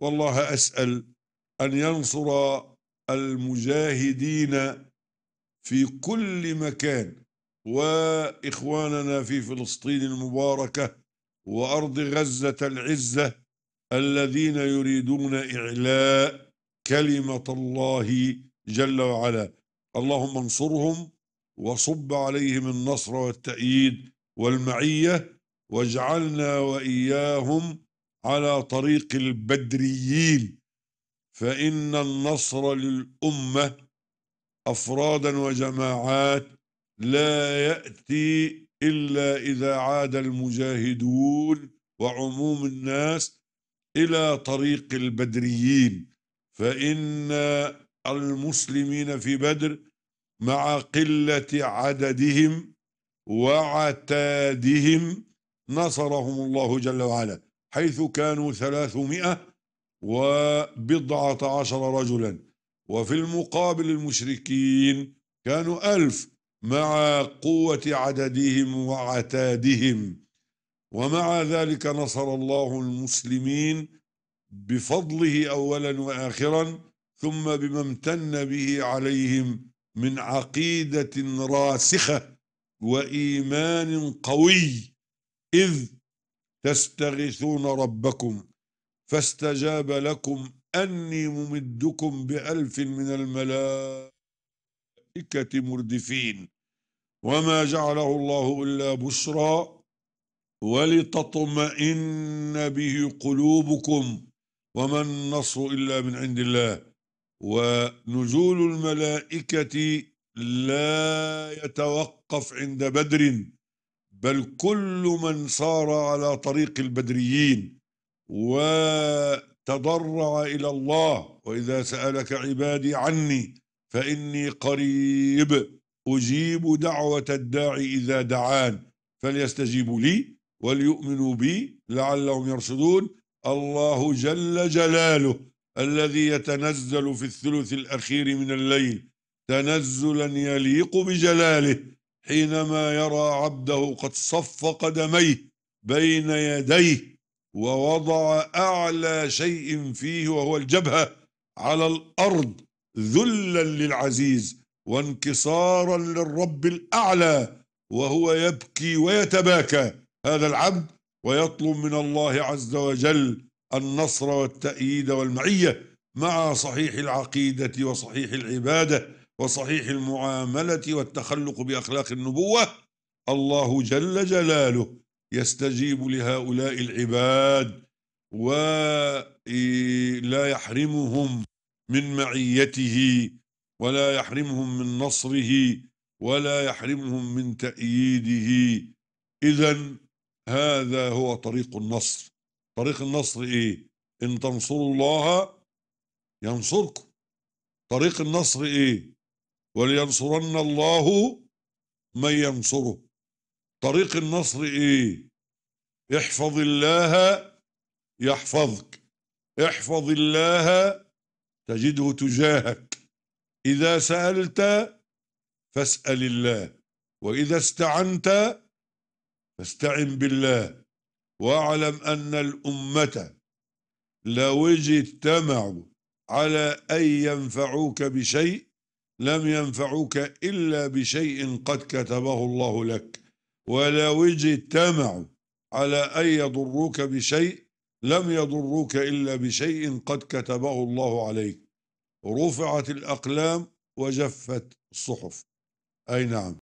والله أسأل أن ينصر المجاهدين في كل مكان وإخواننا في فلسطين المباركة وأرض غزة العزة الذين يريدون إعلاء كلمة الله جل وعلا اللهم انصرهم وصب عليهم النصر والتأييد والمعية واجعلنا وإياهم على طريق البدريين فإن النصر للأمة أفرادا وجماعات لا يأتي إلا إذا عاد المجاهدون وعموم الناس إلى طريق البدريين فإن المسلمين في بدر مع قلة عددهم وعتادهم نصرهم الله جل وعلا حيث كانوا ثلاثمائة وبضعة عشر رجلا وفي المقابل المشركين كانوا ألف مع قوة عددهم وعتادهم ومع ذلك نصر الله المسلمين بفضله أولا وآخرا ثم بما امتن به عليهم من عقيدة راسخة وإيمان قوي إذ تستغيثون ربكم فاستجاب لكم أني ممدكم بألف من الملائكة مردفين وما جعله الله إلا بشرى ولتطمئن به قلوبكم وما النصر إلا من عند الله ونزول الملائكة لا يتوقف عند بدر بل كل من صار على طريق البدريين وتضرع إلى الله وإذا سألك عبادي عني فإني قريب أجيب دعوة الداعي إذا دعان فليستجيبوا لي وليؤمنوا بي لعلهم يرشدون الله جل جلاله الذي يتنزل في الثلث الأخير من الليل تنزلا يليق بجلاله حينما يرى عبده قد صف قدميه بين يديه ووضع أعلى شيء فيه وهو الجبهة على الأرض ذلا للعزيز وانكسارا للرب الأعلى وهو يبكي ويتباكى هذا العبد ويطلب من الله عز وجل النصر والتأييد والمعية مع صحيح العقيدة وصحيح العبادة وصحيح المعاملة والتخلق بأخلاق النبوة الله جل جلاله يستجيب لهؤلاء العباد ولا يحرمهم من معيته ولا يحرمهم من نصره ولا يحرمهم من تأييده إذا هذا هو طريق النصر طريق النصر إيه؟ إن تنصروا الله ينصركم طريق النصر إيه؟ ولينصرن الله من ينصره طريق النصر ايه احفظ الله يحفظك احفظ الله تجده تجاهك اذا سالت فاسال الله واذا استعنت فاستعن بالله واعلم ان الامه لو اجتمعوا على ان ينفعوك بشيء لم ينفعوك إلا بشيء قد كتبه الله لك ولو اجتمعوا على أن يضروك بشيء لم يضروك إلا بشيء قد كتبه الله عليك رفعت الأقلام وجفت الصحف أي نعم